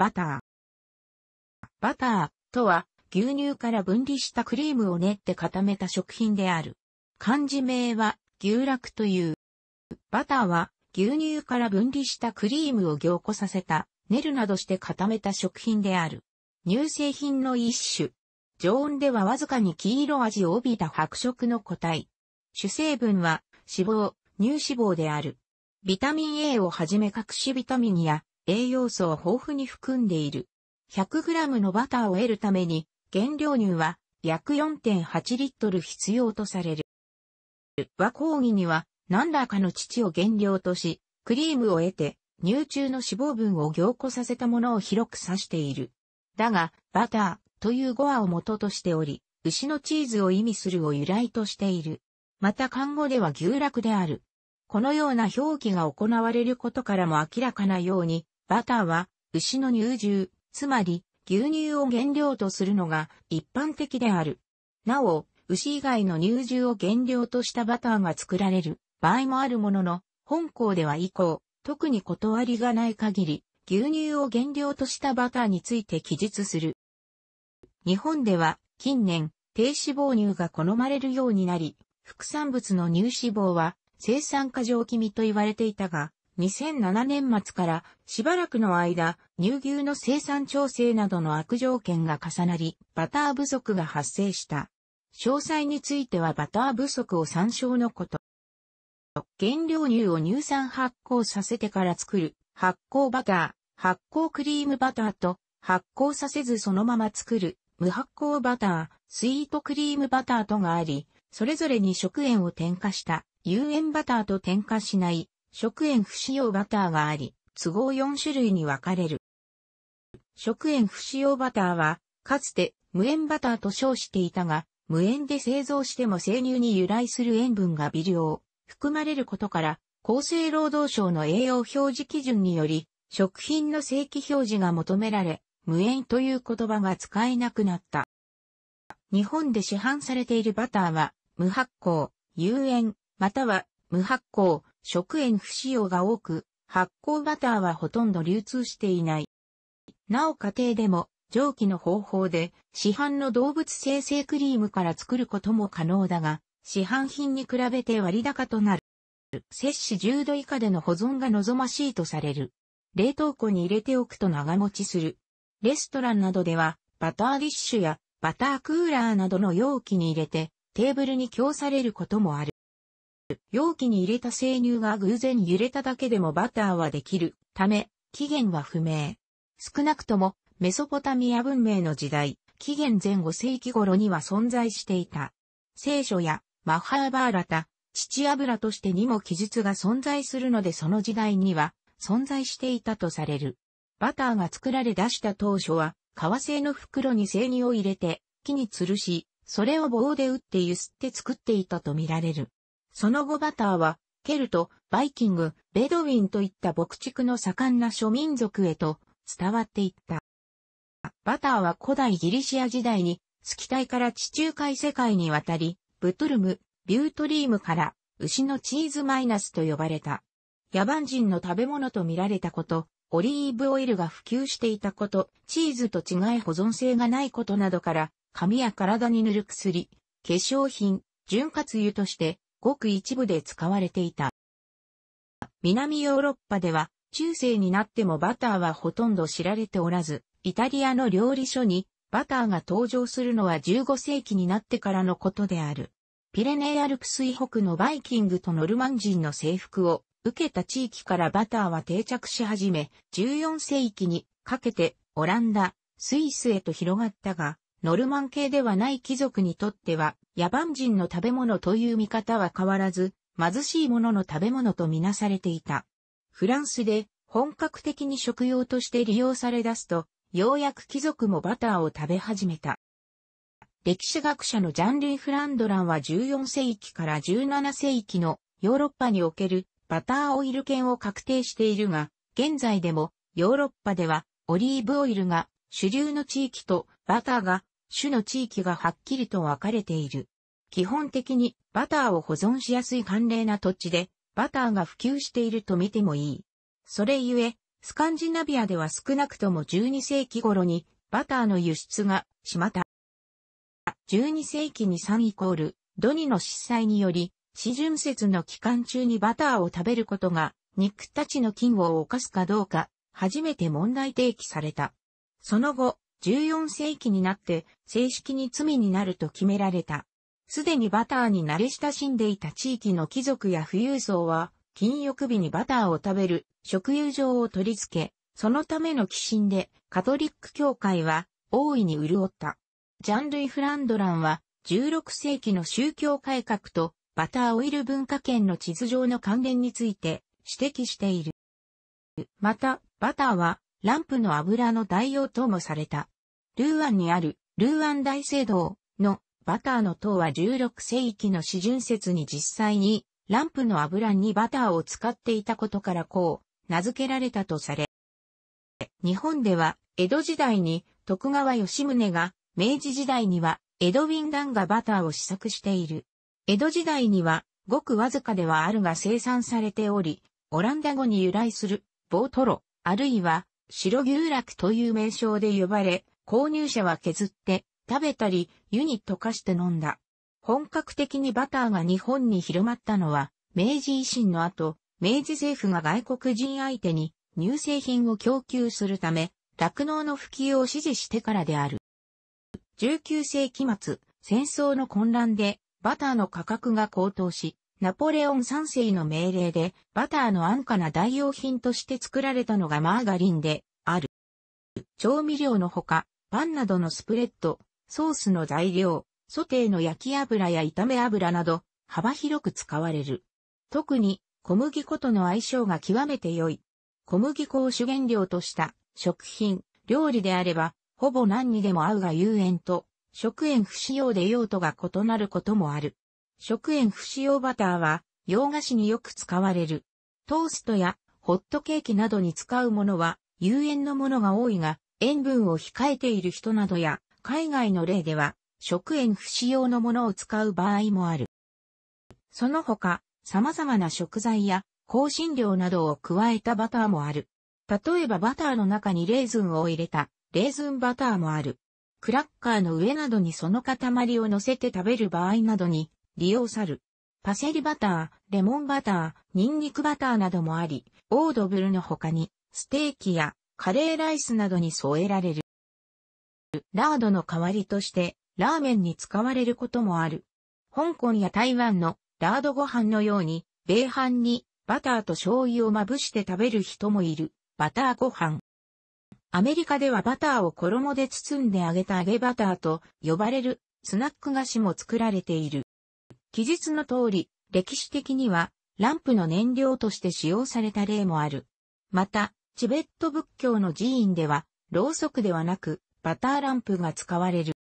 バター。バターとは牛乳から分離したクリームを練って固めた食品である。漢字名は牛楽という。バターは牛乳から分離したクリームを凝固させた、練るなどして固めた食品である。乳製品の一種。常温ではわずかに黄色味を帯びた白色の個体。主成分は脂肪、乳脂肪である。ビタミン A をはじめ各種ビタミンや栄養素を豊富に含んでいる。100g のバターを得るために、原料乳は約4.8リットル必要とされる。和講義には何らかの乳を原料とし、クリームを得て、乳中の脂肪分を凝固させたものを広く指している。だが、バターという語話を元としており、牛のチーズを意味するを由来としている。また漢語では牛酪である。このような表記が行われることからも明らかなように、バターは、牛の乳汁、つまり、牛乳を原料とするのが一般的である。なお、牛以外の乳汁を原料としたバターが作られる場合もあるものの、本校では以降、特に断りがない限り、牛乳を原料としたバターについて記述する。日本では、近年、低脂肪乳が好まれるようになり、副産物の乳脂肪は、生産過剰気味と言われていたが、2007年末からしばらくの間、乳牛の生産調整などの悪条件が重なり、バター不足が発生した。詳細についてはバター不足を参照のこと。原料乳を乳酸発酵させてから作る発酵バター、発酵クリームバターと発酵させずそのまま作る無発酵バター、スイートクリームバターとがあり、それぞれに食塩を添加した有塩バターと添加しない食塩不使用バターがあり、都合4種類に分かれる。食塩不使用バターは、かつて無塩バターと称していたが、無塩で製造しても生乳に由来する塩分が微量、含まれることから、厚生労働省の栄養表示基準により、食品の正規表示が求められ、無塩という言葉が使えなくなった。日本で市販されているバターは、無発酵、有塩、または無発酵、食塩不使用が多く、発酵バターはほとんど流通していない。なお家庭でも、蒸気の方法で、市販の動物生成クリームから作ることも可能だが、市販品に比べて割高となる。摂氏10度以下での保存が望ましいとされる。冷凍庫に入れておくと長持ちする。レストランなどでは、バターディッシュやバタークーラーなどの容器に入れて、テーブルに供されることもある。容器に入れた生乳が偶然揺れただけでもバターはできるため、起源は不明。少なくとも、メソポタミア文明の時代、紀元前5世紀頃には存在していた。聖書やマハーバーラタ、父油としてにも記述が存在するのでその時代には存在していたとされる。バターが作られ出した当初は、革製の袋に生乳を入れて、木に吊るし、それを棒で打って揺すって作っていたとみられる。その後バターは、ケルト、バイキング、ベドウィンといった牧畜の盛んな諸民族へと伝わっていった。バターは古代ギリシア時代に、スキタイから地中海世界に渡り、ブトルム、ビュートリームから、牛のチーズマイナスと呼ばれた。野蛮人の食べ物と見られたこと、オリーブオイルが普及していたこと、チーズと違い保存性がないことなどから、髪や体に塗る薬、化粧品、潤滑油としてごく一部で使われていた。南ヨーロッパでは、中世になってもバターはほとんど知られておらず、イタリアの料理書にバターが登場するのは15世紀になってからのことである。ピレネーアルプス以北のバイキングとノルマン人の征服を受けた地域からバターは定着し始め、14世紀にかけてオランダ、スイスへと広がったが、ノルマン系ではない貴族にとっては、野蛮人の食べ物という見方は変わらず、貧しい者の食べ物とみなされていた。フランスで本格的に食用として利用され出すと、ようやく貴族もバターを食べ始めた。歴史学者のジャン・ルイ・フランドランは14世紀から17世紀のヨーロッパにおけるバターオイル圏を確定しているが、現在でもヨーロッパではオリーブオイルが主流の地域とバターが種の地域がはっきりと分かれている。基本的にバターを保存しやすい寒冷な土地で、バターが普及していると見てもいい。それゆえ、スカンジナビアでは少なくとも12世紀頃にバターの輸出がしまった。12世紀に3イコール、ドニの失災により、四巡節の期間中にバターを食べることが、肉たちの菌を犯すかどうか、初めて問題提起された。その後、14世紀になって正式に罪になると決められた。すでにバターに慣れ親しんでいた地域の貴族や富裕層は、金欲日にバターを食べる食友情を取り付け、そのための寄進でカトリック教会は大いに潤った。ジャンルイ・フランドランは16世紀の宗教改革とバターオイル文化圏の地図上の関連について指摘している。また、バターはランプの油の代用ともされた。ルーアンにある、ルーアン大聖堂のバターの塔は16世紀の始純節に実際に、ランプの油にバターを使っていたことからこう、名付けられたとされ。日本では、江戸時代に徳川吉宗が、明治時代には、エドウィン・ガンがバターを試作している。江戸時代には、ごくわずかではあるが生産されており、オランダ語に由来する、ボートロ、あるいは、白牛楽という名称で呼ばれ、購入者は削って食べたり湯に溶かして飲んだ。本格的にバターが日本に広まったのは、明治維新の後、明治政府が外国人相手に乳製品を供給するため、酪農の普及を支持してからである。19世紀末、戦争の混乱でバターの価格が高騰し、ナポレオン三世の命令で、バターの安価な代用品として作られたのがマーガリンで、ある。調味料のほか、パンなどのスプレッド、ソースの材料、ソテーの焼き油や炒め油など、幅広く使われる。特に、小麦粉との相性が極めて良い。小麦粉を主原料とした食品、料理であれば、ほぼ何にでも合うが有塩と、食塩不使用で用途が異なることもある。食塩不使用バターは洋菓子によく使われる。トーストやホットケーキなどに使うものは有塩のものが多いが塩分を控えている人などや海外の例では食塩不使用のものを使う場合もある。その他様々な食材や香辛料などを加えたバターもある。例えばバターの中にレーズンを入れたレーズンバターもある。クラッカーの上などにその塊を乗せて食べる場合などに利用さる。パセリバター、レモンバター、ニンニクバターなどもあり、オードブルの他に、ステーキやカレーライスなどに添えられる。ラードの代わりとして、ラーメンに使われることもある。香港や台湾のラードご飯のように、米飯にバターと醤油をまぶして食べる人もいる、バターご飯。アメリカではバターを衣で包んで揚げた揚げバターと呼ばれるスナック菓子も作られている。記述の通り、歴史的にはランプの燃料として使用された例もある。また、チベット仏教の寺院では、ろうそくではなく、バターランプが使われる。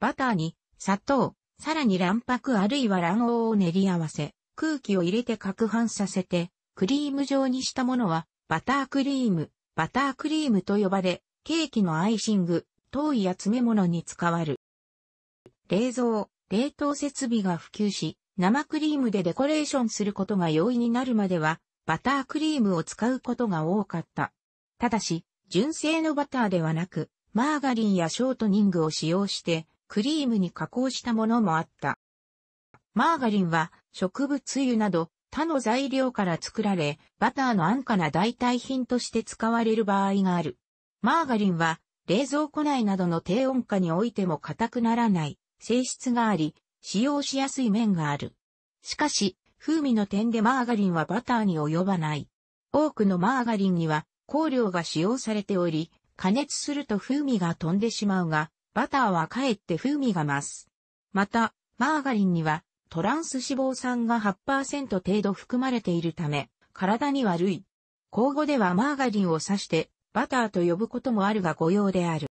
バターに、砂糖、さらに卵白あるいは卵黄を練り合わせ、空気を入れて攪拌させて、クリーム状にしたものは、バタークリーム、バタークリームと呼ばれ、ケーキのアイシング、糖衣や詰め物に使わる。冷蔵、冷凍設備が普及し、生クリームでデコレーションすることが容易になるまでは、バタークリームを使うことが多かった。ただし、純正のバターではなく、マーガリンやショートニングを使用して、クリームに加工したものもあった。マーガリンは植物油など他の材料から作られ、バターの安価な代替品として使われる場合がある。マーガリンは冷蔵庫内などの低温下においても硬くならない性質があり、使用しやすい面がある。しかし、風味の点でマーガリンはバターに及ばない。多くのマーガリンには香料が使用されており、加熱すると風味が飛んでしまうが、バターはかえって風味が増す。また、マーガリンにはトランス脂肪酸が8%程度含まれているため、体に悪い。口語ではマーガリンを指してバターと呼ぶこともあるが誤用である。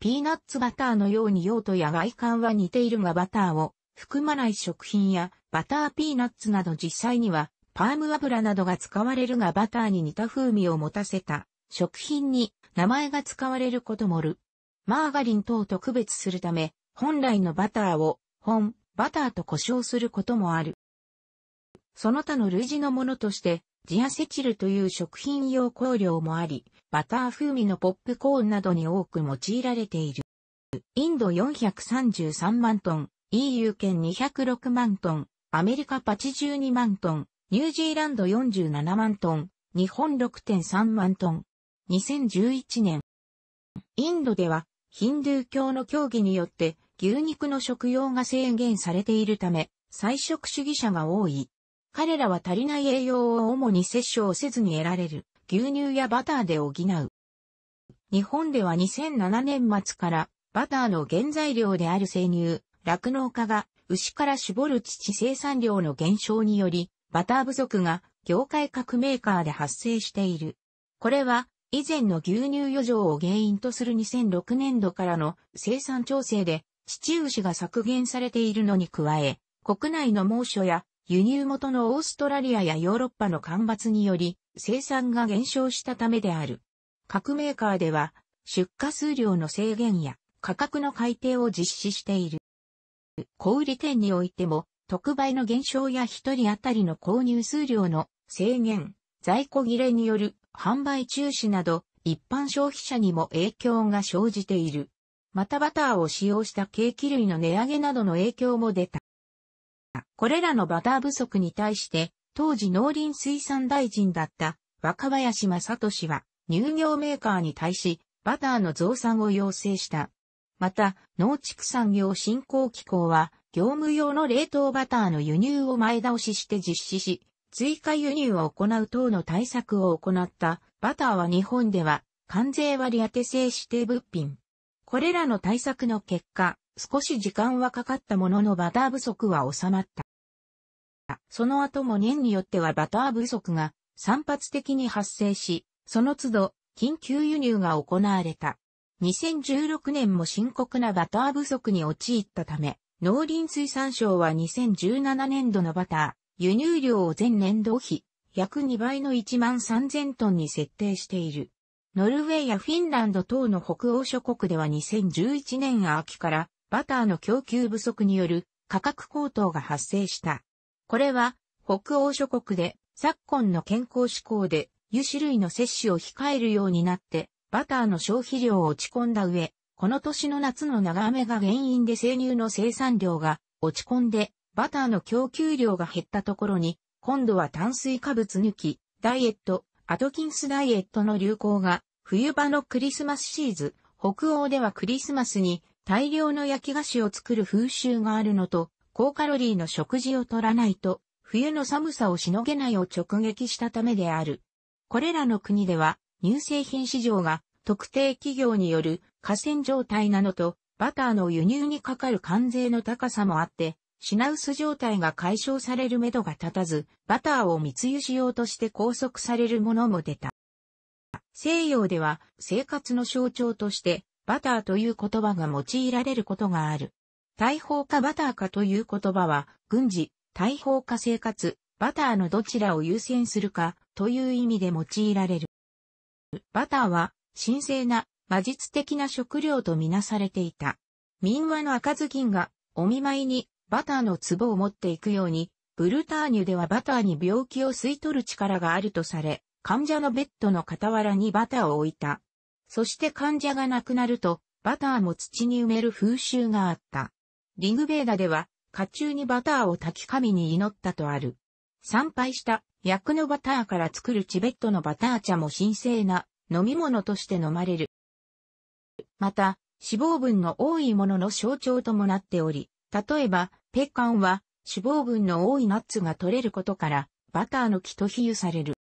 ピーナッツバターのように用途や外観は似ているがバターを含まない食品やバターピーナッツなど実際にはパーム油などが使われるがバターに似た風味を持たせた食品に名前が使われることもる。マーガリン等と区別するため本来のバターを本バターと呼称することもある。その他の類似のものとしてジアセチルという食品用香料もあり、バター風味のポップコーンなどに多く用いられている。インド433万トン、EU 圏206万トン、アメリカ82万トン、ニュージーランド47万トン、日本6.3万トン。2011年。インドでは、ヒンドゥー教の教義によって、牛肉の食用が制限されているため、菜食主義者が多い。彼らは足りない栄養を主に摂取をせずに得られる牛乳やバターで補う。日本では2007年末からバターの原材料である生乳、酪農家が牛から絞る乳生産量の減少によりバター不足が業界各メーカーで発生している。これは以前の牛乳余剰を原因とする2006年度からの生産調整で乳牛が削減されているのに加え、国内の猛暑や輸入元のオーストラリアやヨーロッパの干ばつにより生産が減少したためである。各メーカーでは出荷数量の制限や価格の改定を実施している。小売店においても特売の減少や一人当たりの購入数量の制限、在庫切れによる販売中止など一般消費者にも影響が生じている。またバターを使用したケーキ類の値上げなどの影響も出た。。これらのバター不足に対して、当時農林水産大臣だった若林正俊は乳業メーカーに対しバターの増産を要請した。また、農畜産業振興機構は業務用の冷凍バターの輸入を前倒しして実施し、追加輸入を行う等の対策を行った。バターは日本では関税割当制指定物品。これらの対策の結果、少し時間はかかったもののバター不足は収まった。その後も年によってはバター不足が散発的に発生し、その都度緊急輸入が行われた。2016年も深刻なバター不足に陥ったため、農林水産省は2017年度のバター輸入量を前年度比約2倍の1万3000トンに設定している。ノルウェーやフィンランド等の北欧諸国では2011年秋からバターの供給不足による価格高騰が発生した。これは、北欧諸国で、昨今の健康志向で、油脂類の摂取を控えるようになって、バターの消費量を落ち込んだ上、この年の夏の長雨が原因で生乳の生産量が落ち込んで、バターの供給量が減ったところに、今度は炭水化物抜き、ダイエット、アトキンスダイエットの流行が、冬場のクリスマスシーズン、北欧ではクリスマスに大量の焼き菓子を作る風習があるのと、高カロリーの食事を取らないと、冬の寒さをしのげないを直撃したためである。これらの国では、乳製品市場が特定企業による河川状態なのと、バターの輸入にかかる関税の高さもあって、品薄状態が解消されるめどが立たず、バターを密輸しようとして拘束されるものも出た。西洋では生活の象徴としてバターという言葉が用いられることがある。大砲かバターかという言葉は、軍事、大砲か生活、バターのどちらを優先するかという意味で用いられる。バターは神聖な魔術的な食料とみなされていた。民話の赤ずきんがお見舞いにバターの壺を持っていくように、ブルターニュではバターに病気を吸い取る力があるとされ、患者のベッドの傍らにバターを置いた。そして患者が亡くなると、バターも土に埋める風習があった。リグベーダでは、家中にバターを炊き神に祈ったとある。参拝した薬のバターから作るチベットのバター茶も神聖な飲み物として飲まれる。また、脂肪分の多いものの象徴ともなっており、例えば、ペッカンは脂肪分の多いナッツが取れることから、バターの木と比喩される。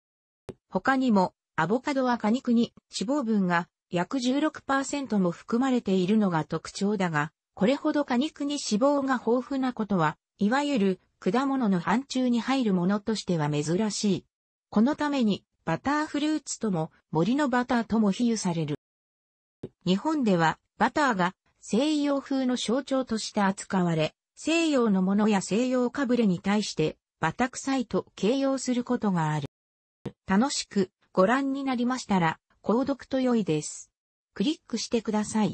他にも、アボカドは果肉に脂肪分が約16%も含まれているのが特徴だが、これほど果肉に脂肪が豊富なことは、いわゆる果物の範疇に入るものとしては珍しい。このために、バターフルーツとも森のバターとも比喩される。日本では、バターが西洋風の象徴として扱われ、西洋のものや西洋かぶれに対して、バタ臭いと形容することがある。楽しくご覧になりましたら、購読と良いです。クリックしてください。